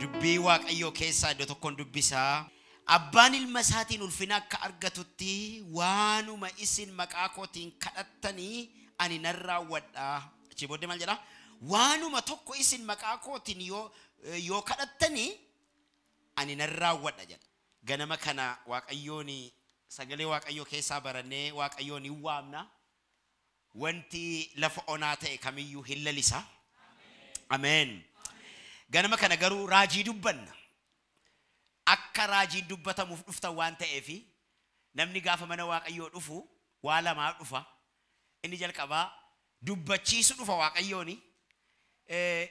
dubbii waaqayyoo keessaa iddoo tokkoon dubbisaa. Abbaan ilma isaatiin ulfina akka argatutti waanuma isin maqaa kootiin kadhattanii ani nan raawwadha. Achii booddee maal jedhaa? Waanuma tokko isin maqaa kootiin yoo kadhattanii ani nan raawwadha jedha. Ganama kana waaqayyoon sagalee waaqayyoo keessaa barannee waaqayyoon hin waamna. Wanti lafa onaa ta'e kamiyyuu hin lalisa. Ameen. ganama kana garuu raajii dubbanna. Akka raajiin dubbatamuuf dhuftan waan ta'eefi namni gaafa mana waaqayyoo dhufu waa lamaa dhufa. Inni jalqabaa dubbachiisu dhufa waaqayyooni.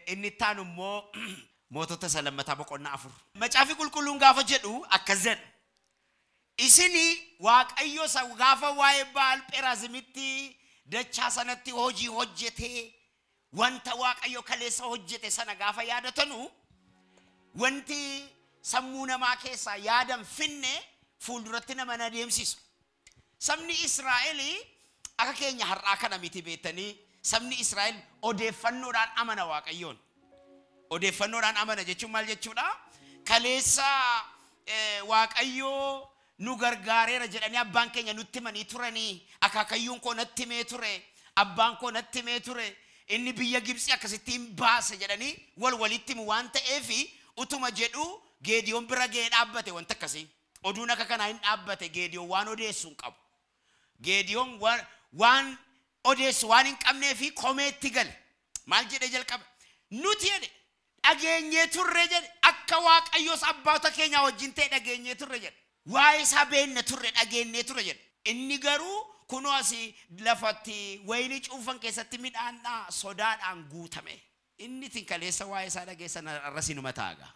Inni ittaan immoo mootota isa lammataa boqonnaa afur. Macaafi qulqulluun gaafa jedhu akkas jedhu. Isini waaqayyo gaafa waa'ee Ba'aal Pherazimitti dachaa sanatti hojii hojjetee Wanta waaqayyo kaleessa hojjete sana gaafa yaadatanu wanti sammuu namaa keessaa yaadan finne fuulduratti nama na deemsisu. Sabni Israa'el akka keenya har'aa kana miti beettanii sabni Israa'el odeeffannoodhaan amana waaqayyoon. Odeeffannoodhaan amana jechuun maal jechuudhaa? Kaleessa eh, waaqayyoo nu gargaareera jedhanii abbaan keenya nutti manii turanii akaakayyuun koo natti mee ture abbaan koo natti mee ture. Eh, inni biyya gibxii akkasittiin baasa jedhanii wal walitti himu waan ta'eefi utuma jedhu geediyoon bira ga'ee dhaabbate wanta akkasii oduun akka kanaa hin dhaabbate geediyoon waan odeessu hin qabu geediyoon waan odeessu waan hin qabneefi komeetti gale maal jedhee jalqaba nuti jedhe dhageenyee turre jedhe akka waaqayyoos abbaata keenya wajjin ta'e dhageenyee turre jedhe waa'ee isaa beenne turre dhageenyee turre jedhe inni garuu kunoo asii lafatti wayinii cuunfan keessatti midhaannaa sodaadhaan guutame. Inni itin kaleessa waa'ee isaa dhageessan arrasi numa taaga.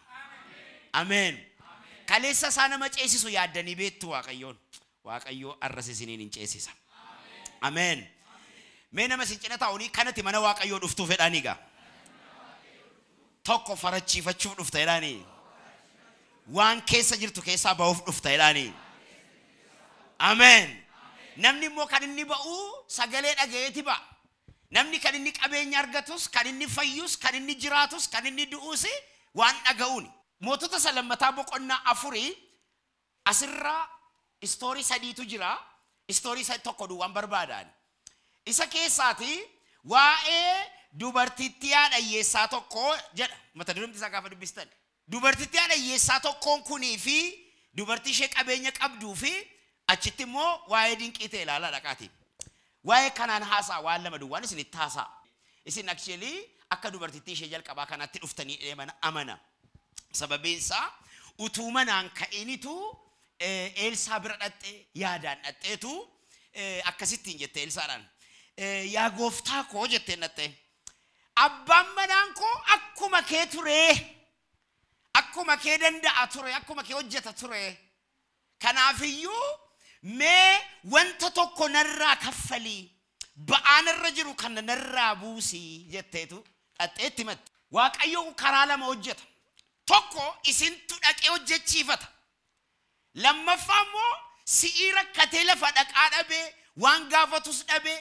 Kaleessa isaa nama ceesisu yaaddanii beektu Waaqayyoon. Waaqayyoo arras isiniin hin ceesisa. Ameen. Mee nama isin cina taa'uunii kanatti mana Waaqayyoo dhuftuu fedhanii gaa. Tokko farachiifachuuf dhufta jedhanii. Waan keessa jirtu keessaa ba'uuf dhufta jedhanii. Ameen. Namni immoo kan inni ba'u sagalee dhagayeeti ba'a. Namni kan inni qabeenya argatus, kan inni fayyus, kan inni jiraatus, kan inni du'uus waan dhaga'uuni. Mootota salammataa boqonnaa afurii asirraa istoorii sadiitu jira. Istoorii sadi tokko duwwaan barbaadan. Isa keessaati waa'ee dubartittii haadha yeessaa tokkoo jedha. Mata duree isaa gaafa dubbistan. Dubartittii haadha yeessaa tokkoon kunii fi dubartii ishee qabeenya qabduu achitti immoo waa'ee dinqii ta'e ilaalaa dhaqaati. Waa'ee kanaan haasaa waan lama duwwaan isin itti haasaa. Isin akshelii akka dubartittii ishee jalqabaa kanaatti dhuftanii dheeman eh, amana. Sababiin isaa utuu manaan ka'initu eelsaa eh, bira dhattee yaadaan dhatteetu eh, akkasittiin jettee eelsaadhaan. Yaa gooftaa koo jettee dhattee. Abbaan manaan koo akkuma kee turee akkuma kee danda'a ture akkuma kee hojjeta ture kanaaf iyyuu. mee wanta tokko narraa kaffalii ba'aanarra jiru kan narraa buusii jetteetu qaxxeetti matte. Waaqayyo karaa lama hojjeta. Tokko isintu dhaqee hojjechiifata. Lammaffaa immoo si'ii rakkatee lafa dhaqaa dhabee waan gaafatus dhabee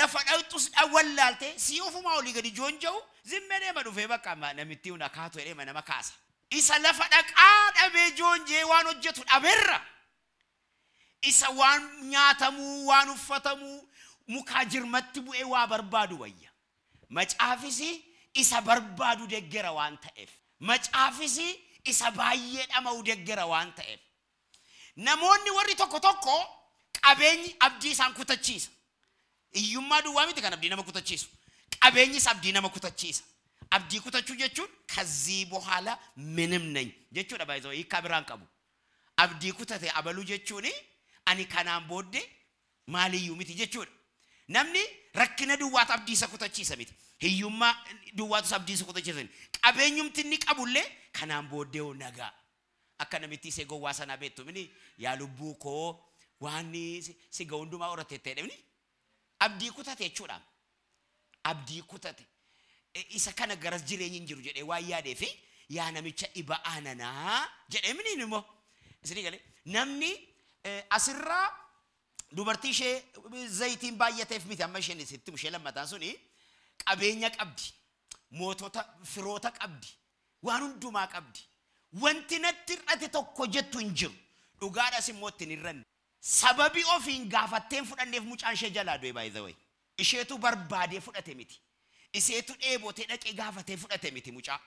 lafa dhaqxus wallaaltee si'ii ofumaa olii gadi joonja'u zimmee deema dhufee bakka namittii hundaa kaatu jedhee nama kaasa. Isa lafa dhaqaa dhabee joonjee waan hojjetu dhabeerra. isa waan nyaatamuu waan uffatamuu mukaa jirmatti bu'ee waa barbaadu wayya macaafis isa barbaadu deggera waan ta'eef macaafis isa baay'ee dhama'u deggera waan ta'eef namoonni warri tokko tokko qabeenyi abdii isaan kutachiisa iyyummaa duwwaa miti kan abdii nama kutachiisu qabeenyis abdii nama kutachiisa abdii kutachuu jechuun kazii bohaala minimnañ jechuudha baay'ee hiikaa biraan qabu abdii kutatee abaluu jechuuni ani kanaan booddee maaliyyuu miti jechuudha. Namni rakkina duwwaata abdii isa kutachiisa miti. Hiyyummaa duwwaatu isa abdii isa kutachiisa miti. Qabeenyumti inni qabullee kanaan booddee nagaa. Akka namitti isee gowwaa sanaa beektu mini yaa lubbuu koo waan si gahu hundumaa ta'e dhabni. Abdii kutate jechuudha. Abdii kutate. Isa kana garas jireenyi hin jiru jedhee waan yaadee fi yaa namicha dhiba'aa aananaa jedhee miniin immoo. Isinii galee namni asirraa dubartii ishee zayitiin baay'ateef miti amma isheen ittiin ishee lammataan suni qabeenya qabdi mootota firoota qabdi waan hundumaa qabdi wanti natti hir'ate tokko jettu hin jiru dhugaadhas immoo ittiin sababii ofiin gaafateen fudhanneef mucaan ishee jalaa du'e baay'ee isheetu barbaadee fudhate miti iseetu dheebotee dhaqee gaafatee fudhate miti mucaa.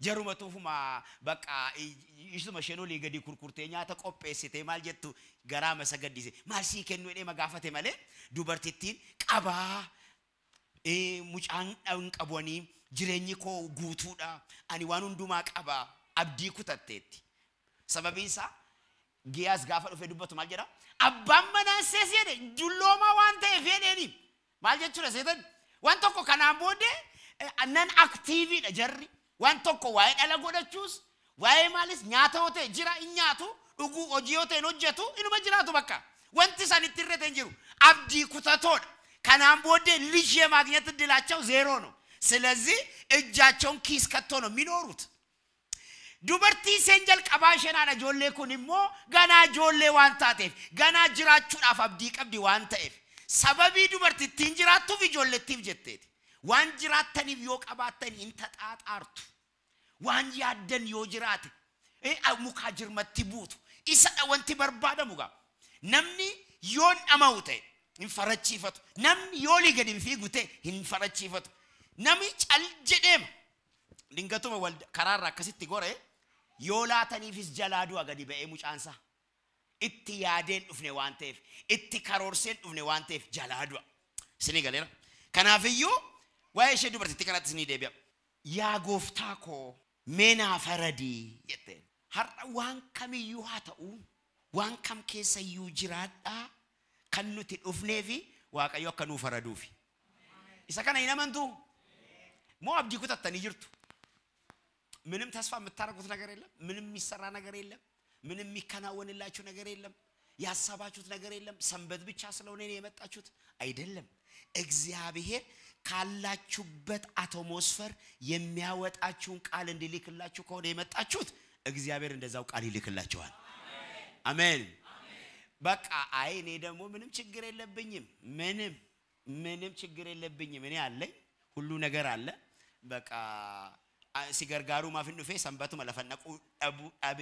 Jarumatuufuma bakka isuma isheen olii gadi kurkurtee nyaata qopheessitee maal jettu garaa masa gaddise maal sii kennu jedhee magaafate malee dubartittiin qabaa mucaan hin qabanii jireenyi koo guutuudha ani waan hundumaa qabaa abdii kutatteetti sababiin isaa giyaas gaafa dhufee dubbatu maal jedha abbaan manaan sees jedhe dulloomaa waan ta'eef jedheeni maal jechuudha seetan waan tokko kanaan booddee nan aktiiviidha jarri waan tokko waa'ee dhala godhachuus waa'ee maalis nyaatotee jira hin nyaatu dhuguu hojiiyoteen hojjetu inuma jiraatu bakka wanti san itti irreete hin jiru abdii kutatoodha kanaan booddee lishee maaግኘት እድላቸው ዜሮ ነው ስለዚህ እጃቸውን ኪስ ከቶ ነው የሚኖሩት dubartii isheen jalqabaa isheenaadha ijoollee kun immoo ganaa ijoollee waan taateef ganaa jiraachuudhaaf abdii qabdi waan ta'eef sababii dubartittiin jiraattuuf ijoollettiif jetteeti waan jiraattaniif yoo qabaattan hin taxaaxaartu waan yaaddan yoo jiraate eh, mukaa jirmatti buutu isadha wanti barbaadamu gaa namni yoon dhama'u ta'e hin farachiifatu namni yoo ligad hin fiigu ta'e hin farachiifatu cal karaarra akkasitti goree yoo laataniifis jalaa du'a gadi ba'e eh, mucaansa itti yaadeen dhufne waan ta'eef itti karoorseen dhufne waan ta'eef jalaa du'a galeera kanaafiyyuu waa'ee ishee dubartii kanattis ni deebi'a. Yaa gooftaa koo meenaa faradii jetteen har'a waan kamiyyuu haa ta'u waan kam keessa iyyuu jiraadhaa kan nuti dhufnee fi waaqayyo akka nuu faraduufi. Isa kana hin amantuu? moo abdii kutattanii jirtu? ምንም ተስፋ የምታደርጉት ነገር የለም። ምንም የሚሰራ ነገር የለም። ምንም የሚከናወንላችሁ ነገር የለም። ያሰባችሁት ነገር የለም። ሰንበት ብቻ ስለሆነ የመጣችሁት አይደለም። እግዚአብሔር ካላችሁበት አቶሞስፈር የሚያወጣችሁን ቃል እንዲልክላችሁ ከሆነ የመጣችሁት እግዚአብሔር እንደዛው ቃል ይልክላችኋል። አሜን። በቃ አይ እኔ ደግሞ ምንም ችግር የለብኝም፣ ምንም ምንም ችግር የለብኝም፣ እኔ አለኝ፣ ሁሉ ነገር አለ። በቃ ሲገርጋሩ ማፊን ዱፌ ሰንበቱ መለፈነቁ አቤ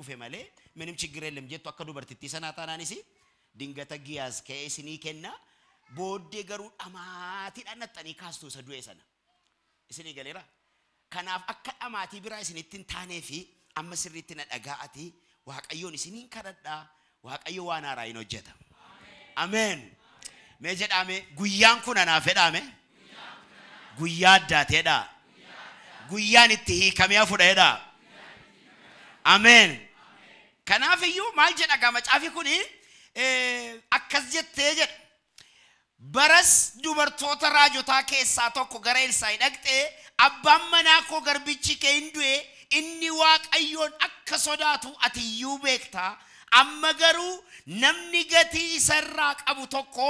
ኡፌ መሌ ምንም ችግር የለም ጀቱ አከዱ በርትቲ ሰናታናኒሲ ድንገተ ጊያዝ ከኤስኒ ኬና booddee garuu dhamaatiidhaan naxxanii kaastu isa du'e sana. Isinii galeera? Kanaaf akka dhamaatii biraa isin ittiin taanee fi amma sirriitti na dhagaa'ati waaqayyoon isiniin kadhadhaa waaqayyo waan haaraa hin hojjeta. Ameen. Mee jedhame guyyaan kun anaaf guyyaa addaateedha. Guyyaan itti hiikamee fudhedha. Ameen. Kanaaf iyyuu maal jedha gama caafii kun akkas jettee jedha. baras dubartoota raajotaa keessaa tokko gara Elsaa'i dhagxee abbaan manaa koo garbichi kee hin du'e inni waaqayyoon akka sodaatu ati iyyuu beektaa amma garuu namni gatii isarraa qabu tokko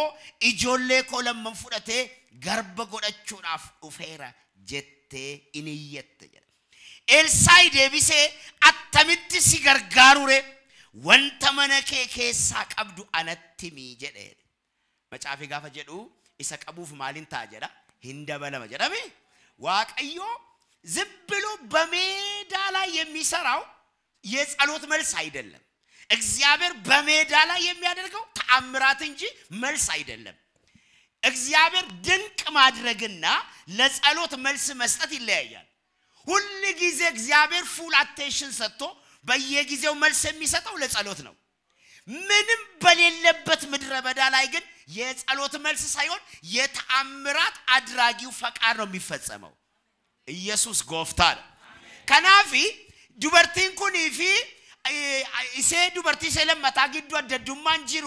ijoollee koo lamman fudhatee garba godhachuudhaaf dhufeera jettee in iyyatte jedha. Elsaa'i deebisee attamitti si gargaarure wanta mana kee keessaa qabdu anatti mii macaafii gaafa jedhu isa qabuuf maalin ta'a jedha hin dabalama jedhame waaqayዮ ዝም በሜዳ ላይ የሚሰራው የጸሎት መልስ አይደለም። እግዚአብሔር በሜዳ ላይ የሚያደርገው ተአምራት እንጂ መልስ አይደለም። እግዚአብሔር ድንቅ ማድረግና ለጸሎት መልስ መስጠት ይለያያል። ሁል ጊዜ እግዚአብሔር ፉል አቴንሽን ሰጥቶ በየጊዜው መልስ የሚሰጠው ለጸሎት ነው። ምንም በሌለበት ምድረ በዳ ላይ ግን የጸሎት መልስ ሳይሆን የተአምራት አድራጊው ፈቃድ ነው የሚፈጸመው። ኢየሱስ ጎፍታ ነው። ከናፊ ዱበርቲን ኩኒ ፊ ኢሴ ዱበርቲ ኢሴ ለመታ ጊዱ አደዱማን ጅሩ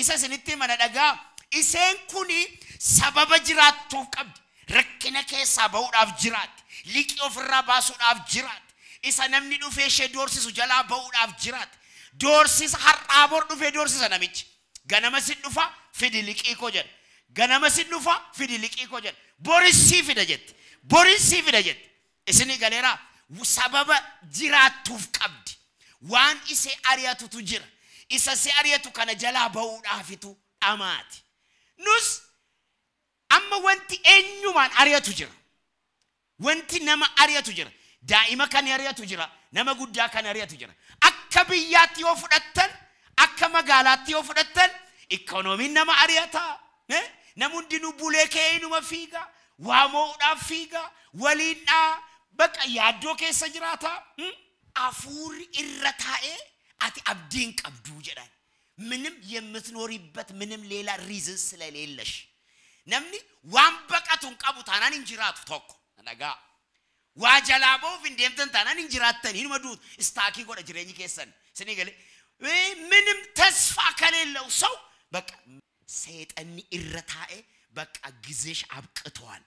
ኢሰ ስኒቲ መነደጋ ኢሴን ኩኒ ሰበበ ጅራቱፍ ቀብድ ረኪነ ኬሳ በውዳፍ ጅራት ሊቂ ኦፍራ ባሱዳፍ ጅራት ኢሰ ነምኒ ዱፌ ሼ ዶርሲሱ ጀላ በውዳፍ ጅራት ዶርሲሳ ሀርአቦር ዱፌ ዶርሲሰ ነሚች ገነመ ሲን ዱፋ fidi liqii koo jedhe ganama si dhufa fidi liqii koo jedhe boris sii fida jette boris sii fida jette isini galeeraa sababa jiraattuuf qabdi waan isee ari'atutu jira isa si ari'atu kana jalaa ba'uudhaafitu dhamaati nus amma wanti eenyumaan ari'atu jira wanti nama ari'atu jira daa'ima kan ari'atu jira nama guddaa kan ari'atu jira akka biyyaatti yoo fudhattan akka magaalaatti yoo fudhattan Ikkonoomiin nama ariata ari'ataa. Namu hundinuu bulee ka'eenuma fiiga. Waamoodhaaf fiiga. Waliin dhaa. Baqa yaaddoo keessa jiraata. Afuurri irra taa'ee ati abdiin qabduu jedhan. ምንም minim lela ሌላ ሪዝን ስለሌለሽ namni waan baqatuun qabu taanaan hin jiraatu tokko nagaa waa jalaa ba'uuf hin deemtan taanaan hin jiraattan hinuma duutu istaakii godha jireenyi keessan sinii galee ምንም ተስፋ ከሌለው ሰው በቃ ሰይጠኒ ኢረታኤ በቃ ጊዜሽ አብቅተዋል።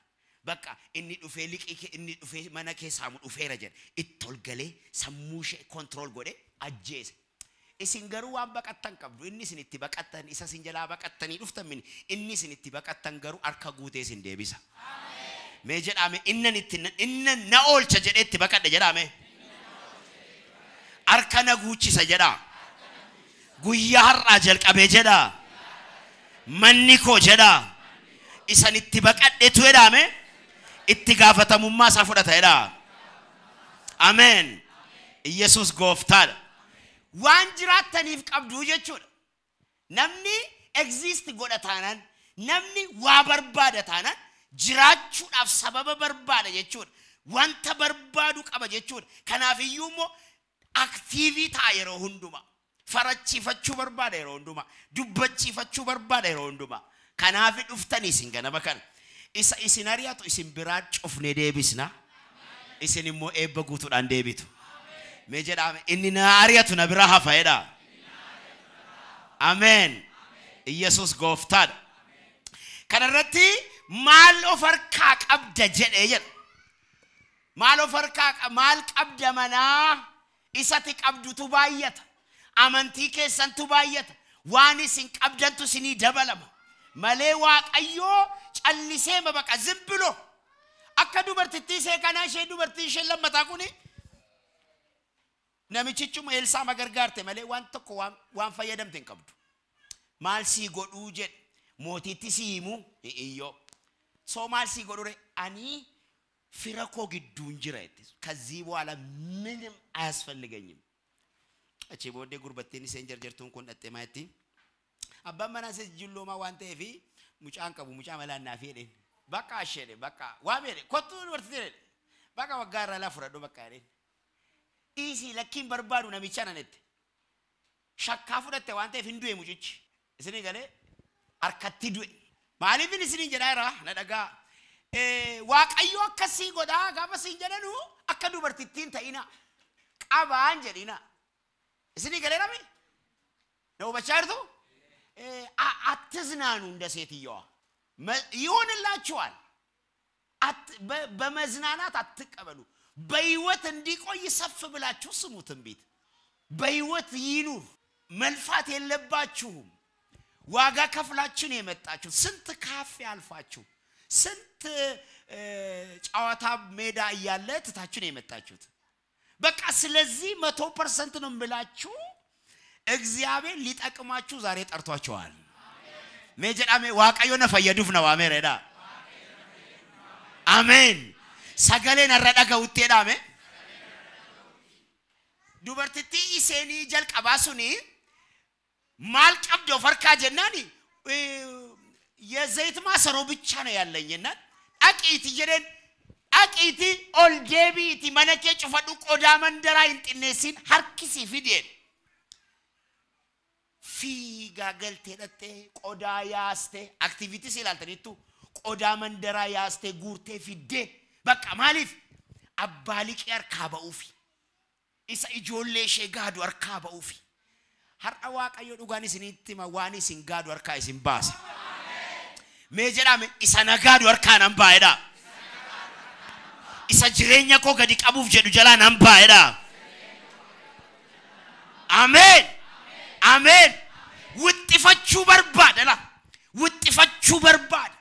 በቃ እኒ ዱፌ ሊቂ እኒ ዱፌ መነ ኬሳሙ ዱፌረ ጀን እት ኦልገሌ ሰሙሼ ኮንትሮል ጎዴ አጄሰ isin garuu waan baqattan qabdu inni isin itti baqattan isa sin jalaa baqattanii dhuftan min inni isin itti baqattan garuu harka guutee isin deebisa mee jedhame innan itti innan na oolcha jedhee itti baqadhe jedhame harka na guuchisa jedha guyyaa har'aa jalqabee jedhaa manni koo jedhaa isanitti baqadhetu jedhaame itti gaafatamummaa isaa fudhata jedhaa ameen iyesuus gooftaadha waan jiraattaniif qabduu jechuudha namni egzist godha taanaan namni waa barbaada taanaan jiraachuudhaaf sababa barbaada jechuudha wanta barbaadu qaba jechuudha kanaafiyyuu immoo aktiivii ta'a yeroo hundumaa farachiifachuu barbaada yeroo hundumaa dubbachiifachuu barbaada yeroo hundumaa kanaafi dhuftanii isin ganama kana isa isin ari'atu isin biraa cufnee deebisna isin immoo eebba guutuudhaan deebitu mee jedhaame inni na ari'atu na biraa hafa jedhaa ameen iyesuus gooftaadha kanarratti maal of harkaa qabda jedhee jedha maal of harkaa maal qabda manaa isati qabdutu baay'ata amantii keessantu baay'ata waan isin qabdantu isinii dabalama malee waaqayyoo callisee mabaqa zimbiloo akka dubartittii seekanaa ishee dubartii ishee lammataa kuni namichichuma elsaama gargaarte malee waan tokko waan fayyadamte hin qabdu maal sii godhuu jedhe mootiitti sii himuu iyyoo soo maal sii godhure ani fira koo gidduun jira jettis ከዚህ minim ምንም አያስፈልገኝም achii booddee gurbattiin isheen jarjartuun kun dhattee maayitti. Abbaan manaa isa jijjiirloomaa waan ta'eef mucaan qabu mucaa malaan naaf jedheen bakka ashee bakka waa beele kottuu dubartii jedhe bakka waggaa irraa laa fudhadhu bakka jedheen. Dhiisii lakkiin barbaadu namicha nanette shakkaa fudhatte waan ta'eef hin du'e mucichi isinii galee harkatti du'e. Maaliifin isiniin jedhaa irraa na dhagaa waaqayyo akkasii godhaa gaafa siin jedhanu akka dubartittiin ta'ina qabaan jedhina. ስኒገሌናሚ ነው በቻርቱ አትዝናኑ እንደ ሴትየዋ ይሆንላችኋል በመዝናናት አትቀበሉ በህይወት እንዲቆይ ሰፍ ብላችሁ ስሙ ትንቢት በህይወት ይኑር መልፋት የለባችሁም ዋጋ ከፍላችሁ ነው የመጣችሁ ስንት ካፌ አልፋችሁ ስንት ጨዋታ ሜዳ እያለ ትታችሁ ነው የመጣችሁት በቃ ስለዚህ መቶ ፐርሰንት ነው የምላችሁ እግዚአብሔር ሊጠቅማችሁ ዛሬ ጠርቷቸዋል። ሜጀዳሜ ዋቀዮ ነፈየዱፍ ነው አሜ ረዳ አሜን ሰገሌን አረዳ ገውቴ ዳሜ ዱበርትቲ ኢሴኒ ጀልቀባሱኒ ማልቀብዶ ማል ጀናኒ የዘይት ማሰሮ ብቻ ነው ያለኝና አቂት ይጀደን Dhaqiitii ol deebi'iitii mana kee cufa qodaa mandaraa hin xinneessiin harkisii fideen. Fiigaa galtee dhattee qodaa yaastee aktiviitiis ilaaltaniittu qodaa mandaraa yaastee guurtee fiddee bakka maaliif abbaa liqii harkaa ba'uufi isa ijoollee ishee gaadu harkaa ba'uufi har'a waaqayyo dhugaan isinitti hima isin gaadu harkaa isin baasa. Mee jedhame isa na gaadu harkaa nan baay'edha. isa jireenya koo gadi qabuuf jedhu jalaa nan baa'edha. Ameen. Ameen. Wixxifachuu barbaada. Wixxifachuu barbaada.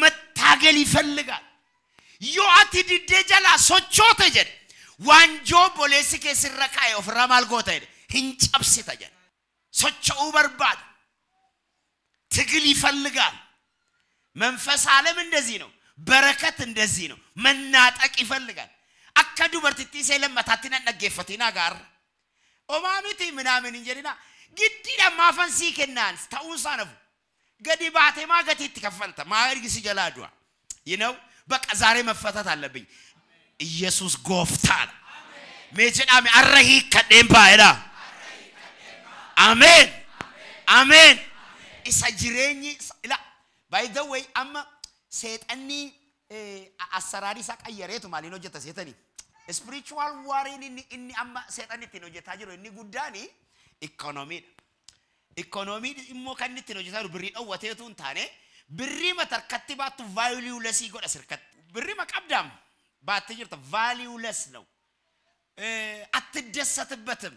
መታገል ይፈልጋል። ዮ አቲ ዲዴ ጀላ ሶቾተ wanjo bolesi ke ኬስረ ካየ ኦፍራ ማልጎተ ሄደ ሂንጨብሲተ ጀደ ሶቾኡ በርባድ ትግል ይፈልጋል። መንፈስ ዓለም እንደዚህ ነው። በረከት እንደዚህ ነው። መናጠቅ ይፈልጋል። አከ ዱበርቲቲ ሴለመታትነ ነጌፈቲና ጋር ኦማሚቲ ምናምን እንጀዲና ግዲ ለማፈን ሲክናንስ ተውሳ ነፉ ገዲ ባቴማ ገቲ ትከፈልተ ማርግ ሲጀላዱዋ ይነው በቃ ዛሬ መፈታት አለብኝ። ኢየሱስ ጎፍታ ነው። አረሂ ከዴምባ ኤዳ አሜን አሜን ኢሳ ጅሬኝ ኢላ ባይ ዘ ወይ አማ seexanni asaraarii isaa qayyareetuma inni hojjeta seetanii. Ispirichuwal waariin inni inni amma seexanni ittiin hojjetaa jiru inni guddaan ikoonomiidha. Ikoonomiin immoo kan ittiin hojjetaa jiru birrii dhowwateetu hin taane birrii matarkatti baattu vaayiliwulesii godha sirkatti. Birrii maqabdaam baattee jirta vaayiliwules na'u. Atiddeessatibbatim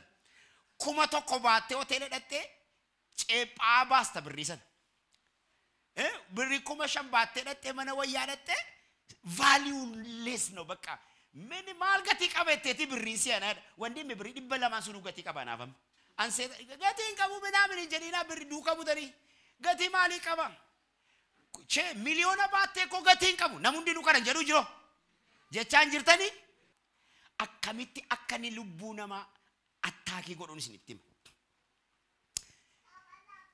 kuma tokko baattee hoteela dhattee ceephaa baasta birrii sana. ብሪኩመሸን ባቴ ደጤ መነ ወያ ደጤ ቫሊዩ ሌስ ነው በቃ ምን ማል ገቲ ቀበቴቲ ብሪ ሲያና ወንድም ብሪ ዲበ ለማን ስኑ ገቲ ቀባናፈም አንሴ ገቲን ቀቡ ምናምን እንጀኒና ብሪ ዱከቡ ደሪ ገቲ ማሊ ቀባ ቼ ሚሊዮነ ባቴ ኮ ገቲን ቀቡ ነሙንዲ ኑ ከረን ጀዱ ጅሮ ጀቻን ጅርተኒ akkamitti akka inni lubbuu namaa attaakii godhuun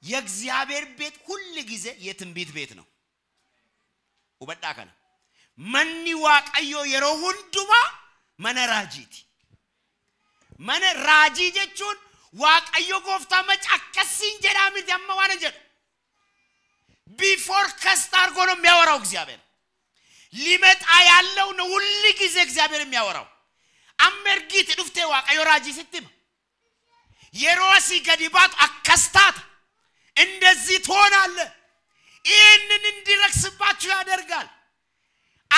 የእግዚአብሔር ቤት ሁል ጊዜ የትንቢት ቤት ነው። ሁበዳ ከነ መኒ ዋቀዮ የሮ ሁንዱማ መነ ራጂቲ መነ ራጂ ጀቹን ዋቀዮ ጎፍታ መጫከሲን ጀዳሚት ያመዋነ ጀዱ ቢፎር ከስት አድርጎ ነው የሚያወራው እግዚአብሔር ሊመጣ ያለው ነው ሁል ጊዜ እግዚአብሔር የሚያወራው አመርጊት ዱፍቴ ዋቀዮ ራጂ ስትም የሮሲ ገዲባቱ አከስታት እንደዚህ ትሆናለ ይህንን እንዲረክስባችሁ ያደርጋል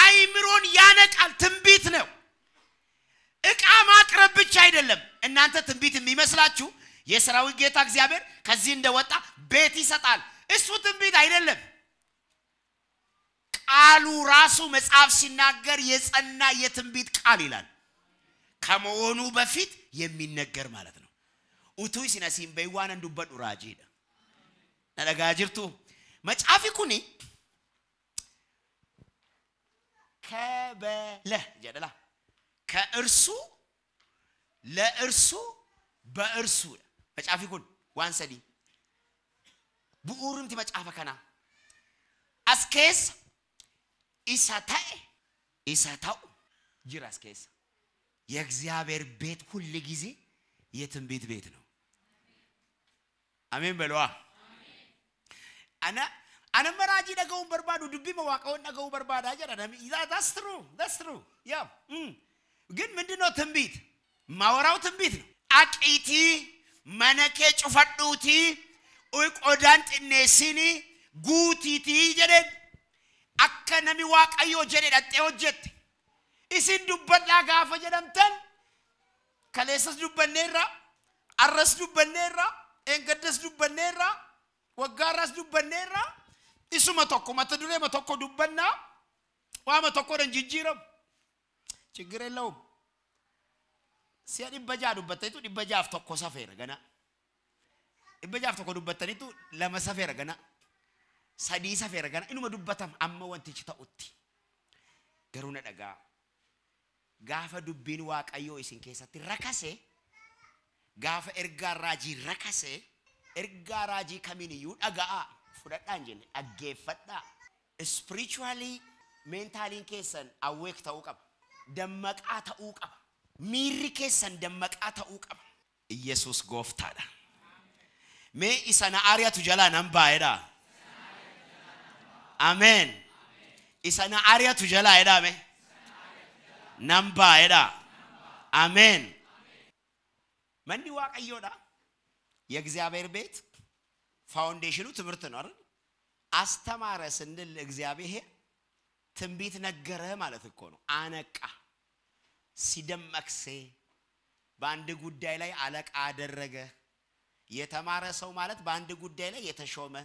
አይምሮን ያነቃል ትንቢት ነው እቃ ማቅረብ ብቻ አይደለም እናንተ ትንቢት የሚመስላችሁ የሰራዊት ጌታ እግዚአብሔር ከዚህ እንደወጣ ቤት ይሰጣል እሱ ትንቢት አይደለም ቃሉ ራሱ መጽሐፍ ሲናገር የጸና የትንቢት ቃል ይላል ከመሆኑ በፊት የሚነገር ማለት ነው ኡቱይ ሲነሲም በይዋን እንዱበት ዱራጂ ነው dhadhagaa jirtu. Macaafi kuni ከበለ ጀደላ ከእርሱ ለእርሱ በእርሱ መጫፊ ኩን ዋን ሰዲ bu'uurumti macaafa kanaa as keessa isa ta'e isa ta'u jira as keessa የእግዚአብሔር ቤት ሁል ጊዜ የትንቢት ቤት ነው። አሜን በለዋ። Ana, ana maraji na gawang barbado, dubi mawakawan na gawang barbado aja. Ana, yeah, that's true, that's true. Yeah. Mm. ግን ምንድነው ትንቢት? ማወራው ትንቢት ነው። አቂቲ መነኬ ጩፈዱቲ ቆዳን ጢኔሲኒ ጉቲቲ ጀደን akka nami waaqayyoo jedhe dhaqxee hojjette isin dubbadhaa gaafa jedhamtan kaleessas dubbannee irraa arras dubbannee irraa eengaddas dubbannee irraa waggaarraas dubbanneerra isuma tokko mata dureema tokko dubbannaa waama tokkodhan jijjiiramu ችግር የለውም ሲያ dhibba jaha dubbattanitu dhibba jahaaf tokko safeera gana dhibba jahaaf tokko dubbattanitu lama safeera gana sadii safeera gana inuma dubbatama amma wantichi ta'utti garuu na dhagaa gaafa dubbiin waaqayyoo isin keessatti rakase gaafa ergaa raajii rakase ergaa raajii kamiiniyyuu dhaga'a fudhadhaan jenne dhaggeeffadhaa. Ispirichuwalii meentaaliin keessan awweek ta'uu qaba. Dammaqaa ta'uu qaba. Miirri keessan dammaqaa ta'uu qaba. Iyyesuus gooftaadha. Mee isa na aariyatu jalaa nan baay'edha. Ameen. Isa na aariyatu jalaa jedhaa mee? Nan baay'edha. Ameen. Manni waaqayyoodha. የእግዚአብሔር ቤት ፋውንዴሽኑ ትምህርት ነው አይደል? አስተማረ ስንል እግዚአብሔር ትንቢት ነገረ ማለት እኮ ነው። አነቃ ሲደመቅሴ በአንድ ጉዳይ ላይ አለቃ አደረገ። የተማረ ሰው ማለት በአንድ ጉዳይ ላይ የተሾመ፣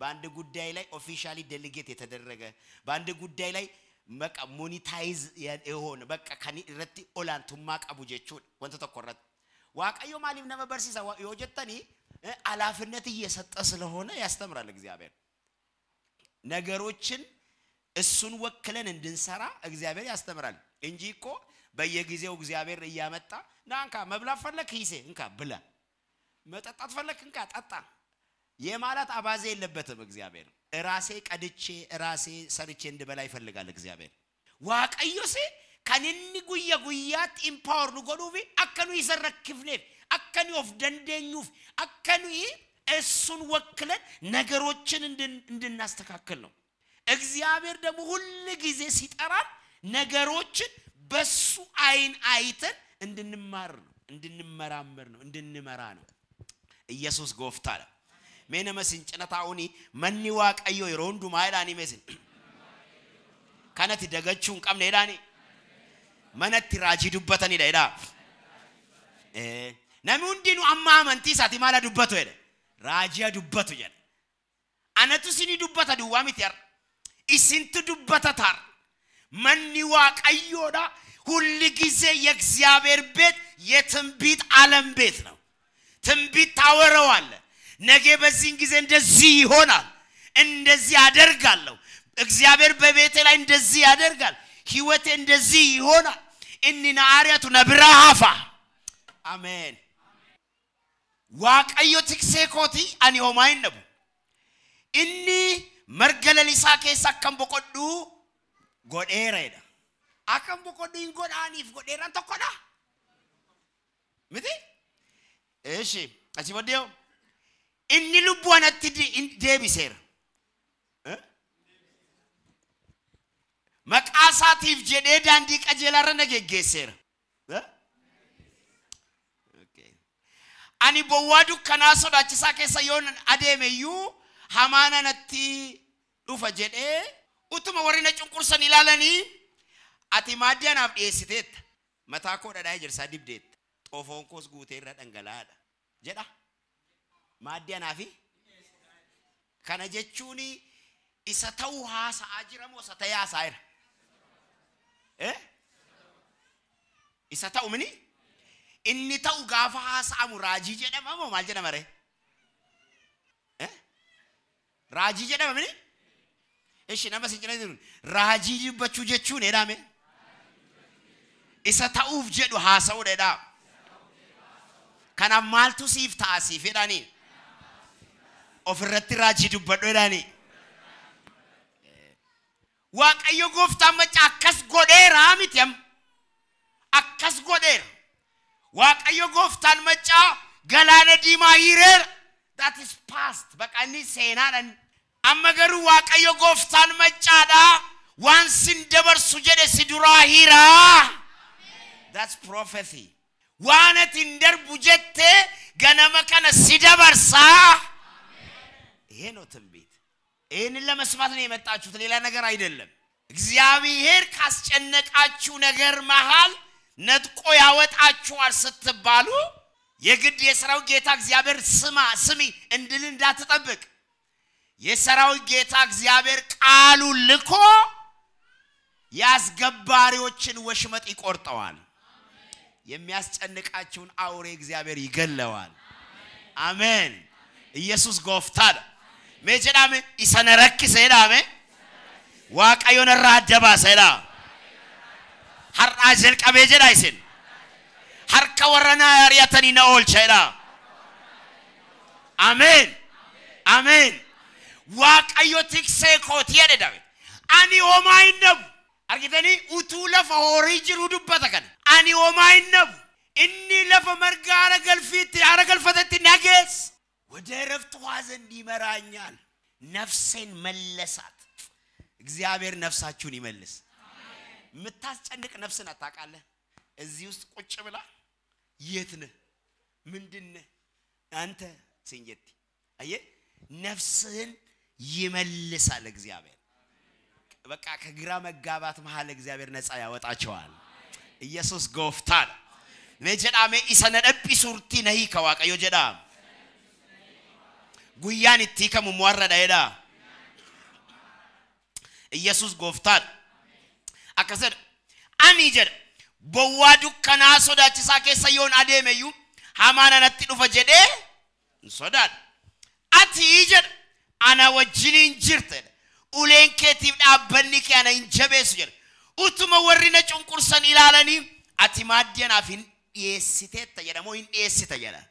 በአንድ ጉዳይ ላይ ኦፊሻሊ ዴሊጌት የተደረገ፣ በአንድ ጉዳይ ላይ በቃ ሞኒታይዝ የሆነ በቃ ከኒ ረቲ ኦላን ቱማቃ ቡጀቹን ወንተ ተኮረት ዋቀዮ ማሊም ነበርሲሳ የወጀተኒ አላፍነት እየሰጠ ስለሆነ ያስተምራል እግዚአብሔር ነገሮችን እሱን ወክለን እንድንሰራ እግዚአብሔር ያስተምራል እንጂ እኮ በየጊዜው እግዚአብሔር እያመጣ ና እንካ መብላት ፈለክ ሂሴ እንካ ብለ መጠጣት ፈለክ እንካ ጠጣ የማላት አባዜ የለበትም እግዚአብሔር ራሴ ቀድቼ ራሴ ሰርቼ እንድበላ ይፈልጋል እግዚአብሔር ዋቀዮሴ kan inni guyya guyyaatti impaawer nu godhuufi akka nu isa rakkifneef akka nu of dandeenyuuf akka nu እሱን ወክለን ነገሮችን እንድናስተካክል ነው። እግዚአብሔር ደግሞ ሁል ጊዜ ሲጠራን ነገሮችን በሱ አይን አይተን እንድንማር ነው፣ እንድንመራመር ነው፣ እንድንመራ ነው። ኢየሱስ ጎፍታ ለ ሜነ መሲን ጭነታውኒ መኒ ዋቀዮ የሮንዱ ማይላኒ መሲን ከነቲ ደገቹን ቀምኔዳኒ manatti raajii dubbatanidha jedha namni hundinuu amma amantii isaati maala dubbatu jedhe raajia dubbatu jedhe anatu sini dubbata duwwaa miti har'a isintu dubbata tar manni waaqayyoodha ሁል ጊዜ የእግዚአብሔር ቤት የትንቢት alam ቤት ነው ትንቢት ታወረዋለ ነገ በዚህን ጊዜ እንደዚህ ይሆናል እንደዚህ አደርጋለሁ እግዚአብሔር በቤቴ ላይ እንደዚህ ያደርጋል ህይወቴ እንደዚህ ይሆናል inni naariatu na biraa hafa amen. Wak ayotik sekoti ani homaa hin dhabu inni marga lalisaa keessa akkan boqodhuu godheeredha akkan boqodhuu hin godhaaniif godheeraan tokkodha miti eeshi achi baddee inni lubbuu anatti deebiseera Maqaasaatiif jedhee daandii qajeelaarra na geggeesseera. Ani bowwaa dukkanaa sodaachisaa keessa yoon adeeme iyyuu hamaa nanatti dhufa jedhee utuma warri na cunqursan ilaalanii ati maaddii anaaf dhiyeessiteetta. Mataa koo dhadhaa ejersaa dibdeetta. Xoofoon koos guutee irra dhangala'aadha. Jedha. Maaddii anaafi? Kana jechuun isa ta'uu haasa'aa jira moo isa ta'ee haasa'aa jira? isa ta'u mini inni ta'u gaafa haasa'amu raajii jedhama moo maal jedhama ree raajii jedhama mini ishi nama si cina jiru raajii dubbachuu jechuun jedhame isa ta'uuf jedhu haasa'uu dheedhaa kanaaf maaltu siif taasiif jedhanii ofirratti raajii dubbadhu jedhanii waaqayyo gooftaan macha akkas godheera miti amma akkas godheera waaqayyo gooftaan macha galaana diimaa hiireera that is past baqa inni seenaadhaan amma garuu waaqayyo gooftaan machaadhaa waan sin dabarsu jedhe si duraa hiiraa that's prophecy waan atiin darbu jettee ganama kana si dabarsaa ይሄ ነው ትንቢት ይህንን ለመስማት ነው የመጣችሁት፣ ሌላ ነገር አይደለም። እግዚአብሔር ካስጨነቃችሁ ነገር መሃል ነጥቆ ያወጣችኋል ስትባሉ የግድ የሰራዊ ጌታ እግዚአብሔር ስማ ስሚ እንድል እንዳትጠብቅ። የሰራዊ ጌታ እግዚአብሔር ቃሉ ልኮ የአስገባሪዎችን ወሽመጥ ይቆርጠዋል። የሚያስጨንቃችሁን አውሬ እግዚአብሔር ይገለዋል። አሜን። ኢየሱስ ጎፍታ ميجي دامي إسانا ركي سيدامي واك أيون الرادبا سيدا هر أجل كبيجي دايسين هر كورنا رياتني نقول سيدا آمين آمين واك أيو تكسي كوتيا داوي أني وما إنبو أرجعني أتولى فهوريج رودو بتكن أني وما إنب إني لف مرجع رجل في تعرق الفتاة نجس ወደ እረፍት ውሃ ዘንድ ይመራኛል። ነፍሴን መለሳት። እግዚአብሔር ነፍሳችሁን ይመልስ። የምታስጨንቅ ነፍስን ናት። እዚህ ውስጥ ቁጭ ብላ የት ነህ? ምንድን ነህ አንተ? ሲንጀቲ አየህ፣ ነፍስህን ይመልሳል እግዚአብሔር። በቃ ከግራ መጋባት መሀል እግዚአብሔር ነፃ ያወጣቸዋል። ኢየሱስ ጎፍታል ነጀዳሜ ጀዳሜ ኢሰነደጲ ሱርቲ ነሂ ከዋቀዮ ጀዳም guyyaan itti hiikamu warra dha'eedha. Yesus gooftaadha. Akkas jedha. Ani jedha bowwaa dukkanaa sodaachisaa keessa yoon adeemeyyuu hamaan anatti dhufa jedhee hin sodaadha. Ati jedha ana wajjiniin jirta uleen keetiif dhaabbanni kee ana hin jabeessu jedha. Utuma warri na cunqursan ilaalanii ati maaddii hin dhiyeessiteetta jedhamoo hin dhiyeessita jedha.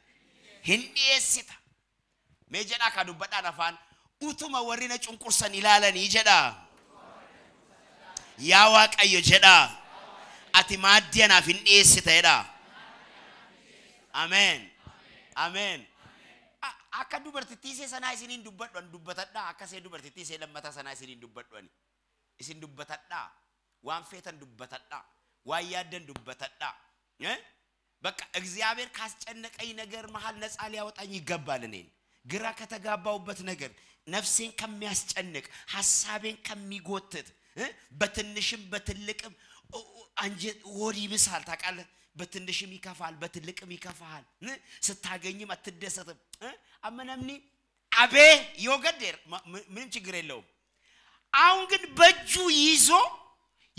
Hin dhiyeessita. mee jedhaa ka dubbadhaan afaan utuma warrina cunqursan ilaalanii jedhaa yaa waaqayyo jedhaa ati maaddii anaaf hin dhiyeessitedha ameen ameen akka dubartittii isee sanaa isiniin dubbadhuan dubbatadhaa akka isee dubartittii isee lammataa sanaa isiniin dubbathuan isin dubbatadhaa waan feetan dubbatadhaa waan yaaddan dubbatadhaa በቃ እግዚአብሔር ካስጨነቀኝ ነገር መሀል ነፃ ሊያወጣኝ ይገባል እኔን ግራ ከተጋባውበት ነገር ነፍሴን ከሚያስጨንቅ ሀሳቤን ከሚጎትት በትንሽም በትልቅም አንጀ ወድ ይብሳል። ታውቃለህ፣ በትንሽም ይከፋል፣ በትልቅም ይከፋሃል። ስታገኝም አትደሰትም። አመነምኒ አቤ የወገዴር ምንም ችግር የለውም። አሁን ግን በእጁ ይዞ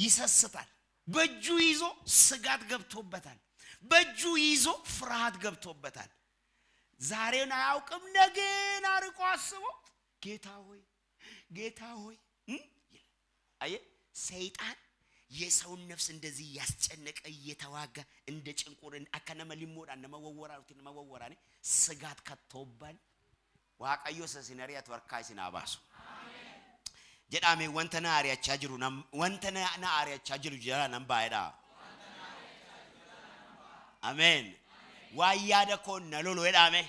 ይሰስታል። በእጁ ይዞ ስጋት ገብቶበታል። በእጁ ይዞ ፍርሃት ገብቶበታል። ዛሬን አያውቅም፣ ነገን አርቆ አስቦ ጌታ ሆይ ጌታ ሆይ አየ ሰይጣን የሰውን ነፍስ እንደዚህ እያስጨነቀ እየተዋጋ እንደ ጭንቁር አከነመ ሊሞዳ መወወራ ነመወወራ ስጋት ከቶባል ዋቀዮ ሰሲነሪያት ወርካይ ሲናባሱ jedhame wanta na ari'achaa jiru wanta na ari'achaa jiru jala nan baay'edha. Ameen. waan yaada koonna lolu jedhame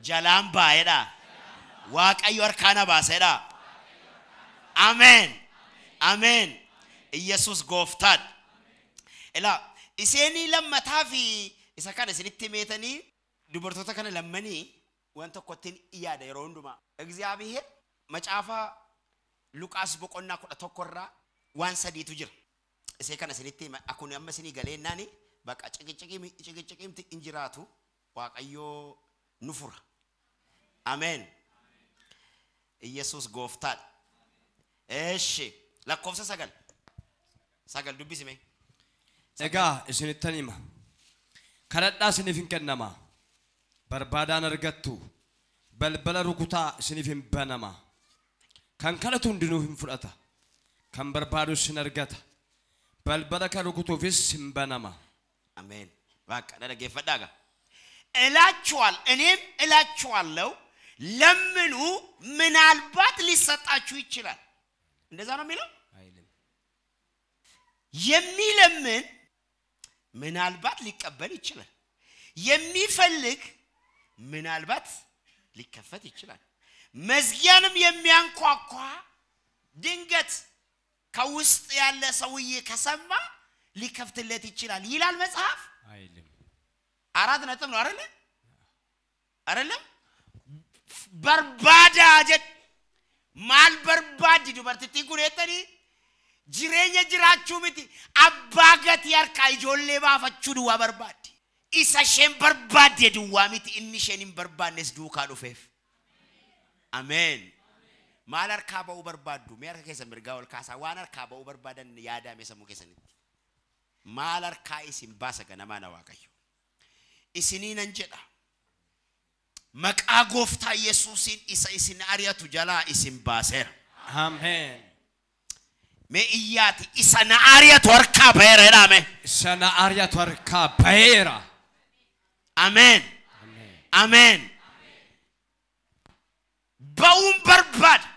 jalaan baayedha waaqayyo harkaana baasedha ameen ameen iyesus gooftaadha ilaa iseenii lammataa fi isa kana isinitti meetanii dubartoota kana lammanii waan tokkottiin yaada yeroo hundumaa እግዚአብሔር መጫፋ ሉቃስ boqonnaa kudha tokkorraa waan sadiitu jira isee kana isinitti akkuni amma isinii galeennaanii በቃ ጭቅጭቅምት እንጅራቱ ዋቀዮ ኑፉራ አሜን ኢየሱስ ጎፍታል እሺ ለኮብሰ ሰገል ሰገል ዱቢስሜ እጋ እስንተን ሂማ ከነዳ እስኒፍ hin kennama barbaadaan argattu balbala rukutaa isiniif hin banama kan kadhatu hundinuu hin fudhata kan barbaadu isin argata balbala kan rukutuufis hin banama አሜን በቃ ደረጌፈዳጋ እላችኋል እኔም እላችኋለሁ ለምኑ ምናልባት ሊሰጣችሁ ይችላል እንደዛ ነው የሚለው የሚለምን ምናልባት ሊቀበል ይችላል የሚፈልግ ምናልባት ሊከፈት ይችላል መዝጊያንም የሚያንኳኳ ድንገት ከውስጥ ያለ ሰውዬ ከሰማ ሊከፍትለት ይችላል ይላል መጽሐፍ አይልም አራት ነጥብ ነው አይደለ አይደለም በርባዳ ጀ ማል በርባድ ዱበርትቲ ጉሬተኒ ጅሬኘ ጅራችሁ ምቲ አባገት ያርካ ይጆሌ ባፈቹ ድዋ በርባድ ኢሰሼን በርባድ የድዋ ምቲ እንሸኒን በርባነስ ዱካ ዱፌፍ አሜን ማል አርካ በርባዱ ሚያርካ ኬሰ ምርጋ ወልካሳ ዋን አርካ በርባደን ያዳም የሰሙ ኬሰንት maal harkaa isin baasa ganamaana waaqayyo isinii nan jedha maqaa gooftaa yesuusiin isa isin ari'atu jalaa isin baaseera amen mee iyyaati isa na ari'atu harkaa baheera jedhame isa na ari'atu harkaa baheera amen amen ba'uun barbaada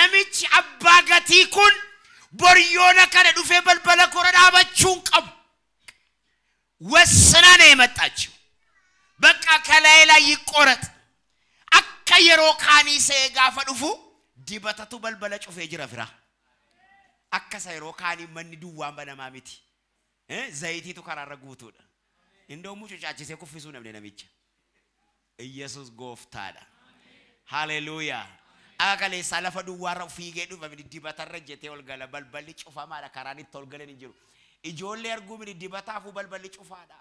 namichi abbaa gatii kun ቦርዮነ ከነ ዱፌ በልበለ ኮረዳ አበችውን ቀቡ ወስና ነው የመጣችው። በቃ ከላይ ላይ ይቆረጥ አከ የሮ ካኒሴ ጋፈ ዱፉ ዲበተቱ በልበለ ጩፌ ጅረ ፍራ akkasa yeroo kaaniin manni duwwaan banamaa miti. indo mucho guutuudha. Indoo mucucaachisee kuffisuu namne namicha. Iyyesuus gooftaadha. Haleluuyaa. أكل سلفا دو وارا فيجي دو فمن الدبات الرجتة والجلا بل بلش أوفا ما ركاراني تولجلا نجرو إجولة أرجو من الدبات أفو بل بلش أوفا دا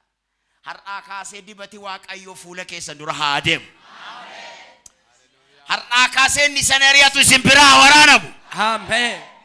هر أكاسة دبات واق أيو فولا كيسن دور هادم هر أكاسة نسانيريا تو سيمبرا ورانبو آمين